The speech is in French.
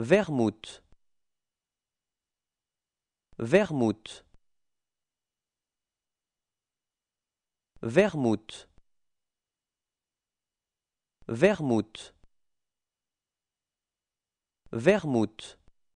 Vermouth. Vermouth. Vermouth. Vermouth. Vermouth.